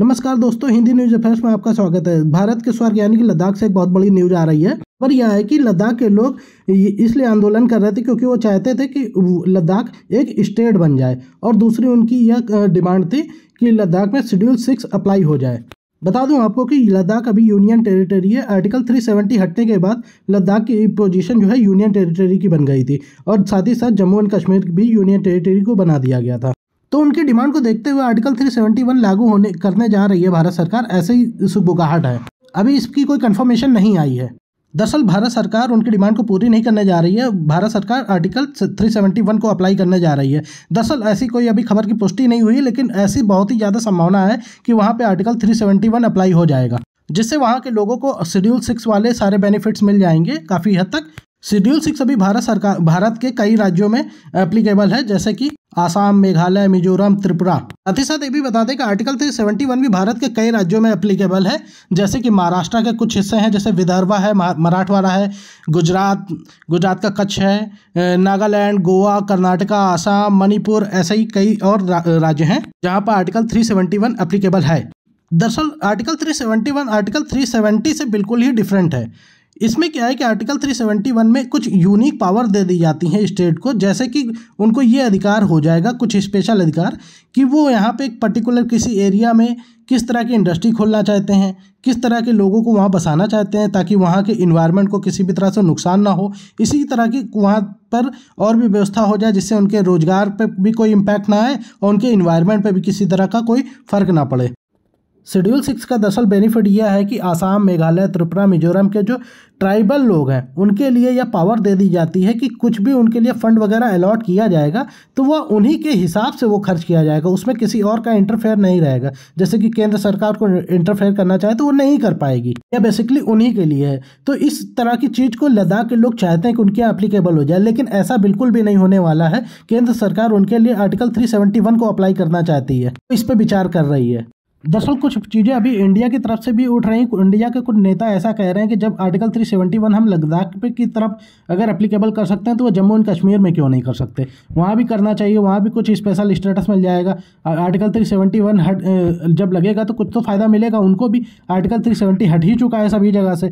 नमस्कार दोस्तों Hindi news affairs में आपका स्वागत है भारत के स्वर्ग यानी कि लद्दाख से एक बहुत बड़ी न्यूज आ रही है पर यह है कि लद्दाख के लोग इसलिए आंदोलन कर रहे थे क्योंकि वो चाहते थे कि लद्दाख एक स्टेट बन जाए और दूसरी उनकी यह डिमांड थी कि लद्दाख में शेड्यूल सिक्स अप्लाई हो जाए बता दूं आपको कि लद्दाख अभी यूनियन टेरिटरी है आर्टिकल 370 हटने के बाद लद्दाख की पोजीशन जो है यूनियन टेरिटरी की बन गई थी और साथ ही साथ जम्मू एंड कश्मीर भी यूनियन टेरिटरी को बना दिया गया था तो उनकी डिमांड को देखते हुए आर्टिकल 371 लागू होने करने जा रही है भारत सरकार ऐसे ही सुबुगाहट है अभी इसकी कोई कन्फर्मेशन नहीं आई है दरअसल भारत सरकार उनकी डिमांड को पूरी नहीं करने जा रही है भारत सरकार आर्टिकल 371 को अप्लाई करने जा रही है दरअसल ऐसी कोई अभी खबर की पुष्टि नहीं हुई लेकिन ऐसी बहुत ही ज़्यादा संभावना है कि वहाँ पे आर्टिकल 371 अप्लाई हो जाएगा जिससे वहाँ के लोगों को शेड्यूल सिक्स वाले सारे बेनिफिट्स मिल जाएंगे काफ़ी हद तक शेड्यूल सिक्स अभी भारत सरकार भारत के कई राज्यों में एप्लीकेबल है जैसे कि आसाम मेघालय मिजोरम त्रिपुरा साथ ही साथ ये भी बता दें कि आर्टिकल थ्री सेवेंटी वन भी भारत के कई राज्यों में एप्लीकेबल है जैसे कि महाराष्ट्र के कुछ हिस्से हैं जैसे विदर्भा है मराठवाड़ा है गुजरात गुजरात का कच्छ है नागालैंड गोवा कर्नाटका आसाम मणिपुर ऐसे ही कई और रा, राज्य हैं जहाँ पर article three seventy one applicable है दरअसल article three seventy one article three seventy से बिल्कुल ही डिफरेंट है इसमें क्या है कि आर्टिकल 371 में कुछ यूनिक पावर दे दी जाती हैं स्टेट को जैसे कि उनको ये अधिकार हो जाएगा कुछ स्पेशल अधिकार कि वो यहाँ पे एक पर्टिकुलर किसी एरिया में किस तरह की इंडस्ट्री खोलना चाहते हैं किस तरह के लोगों को वहाँ बसाना चाहते हैं ताकि वहाँ के इन्वायरमेंट को किसी भी तरह से नुकसान ना हो इसी तरह की वहाँ पर और भी व्यवस्था हो जाए जिससे उनके रोज़गार पर भी कोई इम्पैक्ट ना आए और उनके इन्वायरमेंट पर भी किसी तरह का कोई फ़र्क ना पड़े शेड्यूल सिक्स का दरअसल बेनिफिट यह है कि आसाम मेघालय त्रिपुरा मिजोरम के जो ट्राइबल लोग हैं उनके लिए यह पावर दे दी जाती है कि कुछ भी उनके लिए फ़ंड वगैरह अलॉट किया जाएगा तो वह उन्हीं के हिसाब से वो खर्च किया जाएगा उसमें किसी और का इंटरफेयर नहीं रहेगा जैसे कि केंद्र सरकार को इंटरफेयर करना चाहे तो वो नहीं कर पाएगी यह बेसिकली उन्हीं के लिए है तो इस तरह की चीज़ को लद्दाख के लोग चाहते हैं कि उनके अप्लीकेबल हो जाए लेकिन ऐसा बिल्कुल भी नहीं होने वाला है केंद्र सरकार उनके लिए आर्टिकल थ्री को अप्लाई करना चाहती है इस पर विचार कर रही है दरअसल कुछ चीज़ें अभी इंडिया की तरफ से भी उठ रही हैं इंडिया के कुछ नेता ऐसा कह रहे हैं कि जब आर्टिकल 371 हम लद्दाख पे की तरफ अगर अप्लीकेबल कर सकते हैं तो वो जम्मू एंड कश्मीर में क्यों नहीं कर सकते वहाँ भी करना चाहिए वहाँ भी कुछ स्पेशल स्टेटस मिल जाएगा आर्टिकल 371 हट जब लगेगा तो कुछ तो फ़ायदा मिलेगा उनको भी आर्टिकल 370 हट ही चुका है सभी जगह से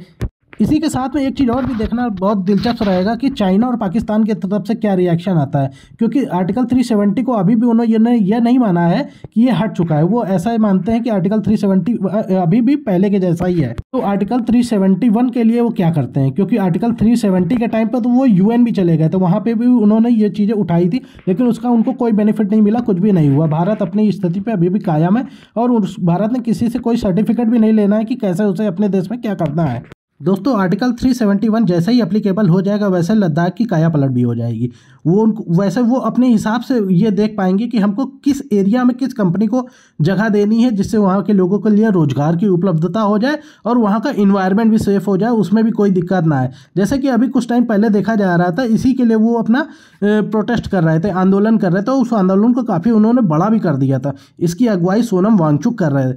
इसी के साथ में एक चीज़ और भी देखना बहुत दिलचस्प रहेगा कि चाइना और पाकिस्तान की तरफ से क्या रिएक्शन आता है क्योंकि आर्टिकल 370 को अभी भी उन्होंने यह नहीं माना है कि ये हट चुका है वो ऐसा ही मानते हैं कि आर्टिकल 370 अभी भी पहले के जैसा ही है तो आर्टिकल 371 के लिए वो क्या करते हैं क्योंकि आर्टिकल 370 के टाइम पर तो वो यूएन भी चले गए तो वहाँ पर भी उन्होंने ये चीज़ें उठाई थी लेकिन उसका उनको कोई बेनिफिट नहीं मिला कुछ भी नहीं हुआ भारत अपनी स्थिति पर अभी भी कायम है और भारत ने किसी से कोई सर्टिफिकेट भी नहीं लेना है कि कैसे उसे अपने देश में क्या करना है दोस्तों आर्टिकल 371 जैसे ही अप्लीकेबल हो जाएगा वैसे लद्दाख की काया पलट भी हो जाएगी वो उनको वैसे वो अपने हिसाब से ये देख पाएंगे कि हमको किस एरिया में किस कंपनी को जगह देनी है जिससे वहाँ के लोगों के लिए रोजगार की उपलब्धता हो जाए और वहाँ का इन्वायरमेंट भी सेफ हो जाए उसमें भी कोई दिक्कत ना आए जैसे कि अभी कुछ टाइम पहले देखा जा रहा था इसी के लिए वो अपना प्रोटेस्ट कर रहे थे आंदोलन कर रहे थे उस आंदोलन को काफ़ी उन्होंने बड़ा भी कर दिया था इसकी अगुवाई सोनम वांगचुक कर रहे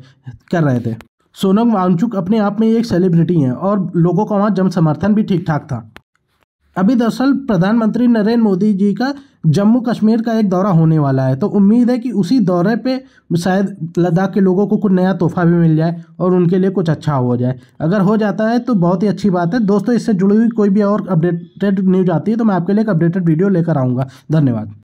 कर रहे थे सोनम वांगचुक अपने आप में एक सेलिब्रिटी हैं और लोगों का वहाँ जन समर्थन भी ठीक ठाक था अभी दरअसल प्रधानमंत्री नरेंद्र मोदी जी का जम्मू कश्मीर का एक दौरा होने वाला है तो उम्मीद है कि उसी दौरे पे शायद लद्दाख के लोगों को कुछ नया तोहफा भी मिल जाए और उनके लिए कुछ अच्छा हो जाए अगर हो जाता है तो बहुत ही अच्छी बात है दोस्तों इससे जुड़ी हुई कोई भी और अपडेटेड न्यूज आती है तो मैं आपके लिए एक अपडेटेड वीडियो लेकर आऊँगा धन्यवाद